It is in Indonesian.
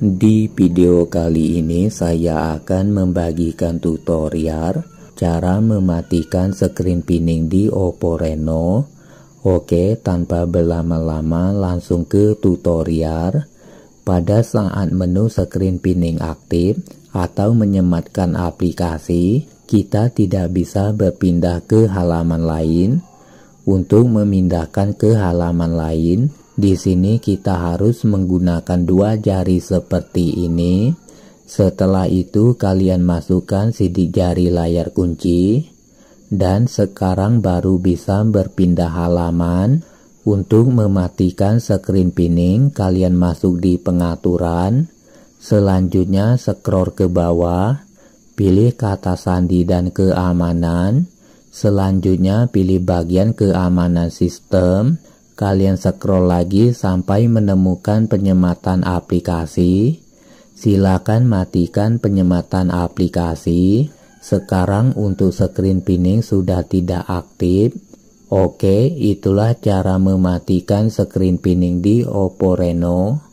Di video kali ini saya akan membagikan tutorial cara mematikan screen pinning di Oppo Reno. Oke, tanpa berlama-lama langsung ke tutorial. Pada saat menu screen pinning aktif atau menyematkan aplikasi, kita tidak bisa berpindah ke halaman lain. Untuk memindahkan ke halaman lain, di sini kita harus menggunakan dua jari seperti ini. Setelah itu kalian masukkan sidik jari layar kunci. Dan sekarang baru bisa berpindah halaman. Untuk mematikan screen pinning, kalian masuk di pengaturan. Selanjutnya scroll ke bawah, pilih kata sandi dan keamanan. Selanjutnya pilih bagian keamanan sistem. Kalian scroll lagi sampai menemukan penyematan aplikasi. Silakan matikan penyematan aplikasi. Sekarang untuk screen pinning sudah tidak aktif. Oke, itulah cara mematikan screen pinning di Oppo Reno.